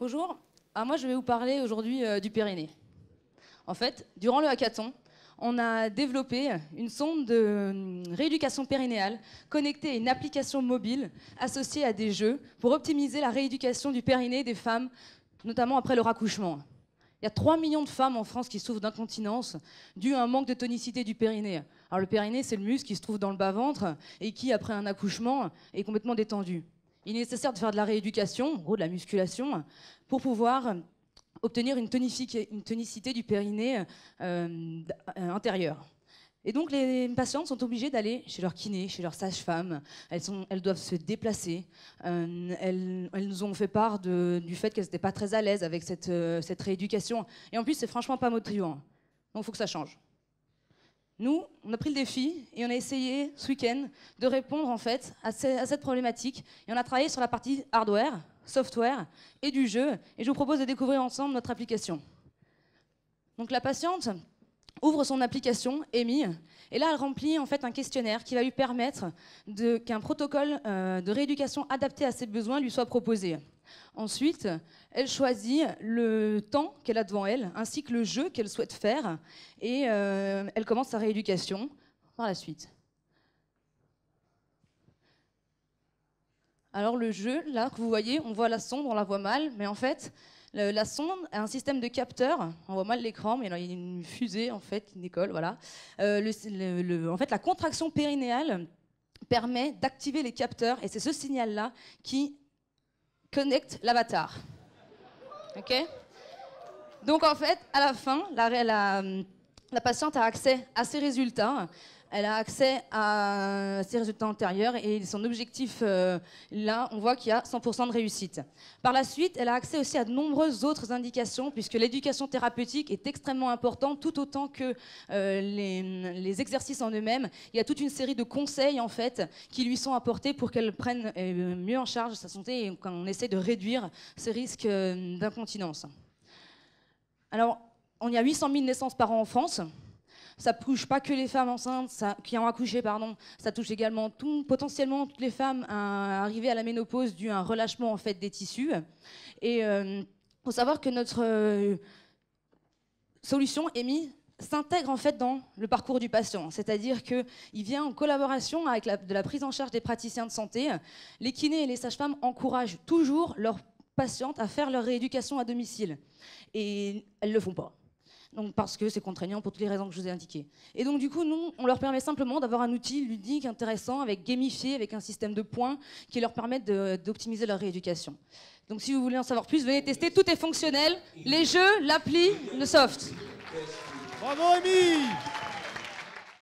Bonjour. Ah, moi, je vais vous parler aujourd'hui euh, du périnée. En fait, durant le hackathon, on a développé une sonde de euh, rééducation périnéale connectée à une application mobile associée à des jeux pour optimiser la rééducation du périnée des femmes, notamment après leur accouchement. Il y a 3 millions de femmes en France qui souffrent d'incontinence due à un manque de tonicité du périnée. Alors le périnée, c'est le muscle qui se trouve dans le bas-ventre et qui, après un accouchement, est complètement détendu il est nécessaire de faire de la rééducation, en gros de la musculation, pour pouvoir euh, obtenir une, une tonicité du périnée euh, euh, intérieur. Et donc les patientes sont obligées d'aller chez leur kiné, chez leur sage-femme. Elles, elles, doivent se déplacer. elles, nous ont fait part du fait qu'elles n'étaient pas très à l'aise avec cette, cette rééducation. Et en plus, c'est franchement pas motivant. Donc il faut que ça change. Nous, on a pris le défi et on a essayé ce week-end de répondre en fait à, à, cette problématique. Et on a travaillé sur la partie hardware, software et du jeu. Et je vous propose de découvrir ensemble notre application. Donc la patiente, ouvre son application, EMI, et là elle remplit en fait un questionnaire qui va lui permettre qu'un protocole euh, de rééducation adapté à ses besoins lui soit proposé. Ensuite, elle choisit le temps qu'elle a devant elle, ainsi que le jeu qu'elle souhaite faire, et euh, elle commence sa rééducation par la suite. Alors le jeu, là, que vous voyez, on voit la sombre, on la voit mal, mais en fait, la sonde a un système de capteurs. On voit mal l'écran, mais il y a une fusée, en fait, une école, Voilà. Euh, le, en fait, la contraction périnéale permet d'activer les capteurs, et c'est ce signal-là qui connecte l'avatar. OK Donc, en fait, à la fin, la, la patiente a accès à ces résultats elle a accès à ses résultats antérieurs et son objectif, euh, là, on voit qu'il y a 100% de réussite. Par la suite, elle a accès aussi à de nombreuses autres indications, puisque l'éducation thérapeutique est extrêmement importante, tout autant que euh, les, exercices en eux-mêmes. Il y a toute une série de conseils, en fait, qui lui sont apportés pour qu'elle prenne euh, mieux en charge sa santé et qu'on essaie de réduire ses risques d'incontinence. Alors, on y a 800 000 naissances par an en France. Ça touche pas que les femmes enceintes, qui ont accouché, pardon. Ça touche également tout, potentiellement toutes les femmes à, euh, arrivées à la ménopause dû à un relâchement en fait des tissus. Et il euh, faut savoir que notre euh, solution est s'intègre en fait dans le parcours du patient, c'est-à-dire qu'il vient en collaboration avec de la prise en charge des praticiens de santé. Les kinés et les sages-femmes encouragent toujours leurs patientes à faire leur rééducation à domicile et elles ne le font pas parce que c'est contraignant pour toutes les raisons que je vous ai indiquées. Et donc du coup, nous, on leur permet simplement d'avoir un outil ludique, intéressant, avec gamifié, avec un système de points qui leur permettent d'optimiser leur rééducation. Donc si vous voulez en savoir plus, venez tester, tout est fonctionnel, les jeux, l'appli, le soft. Bravo Amy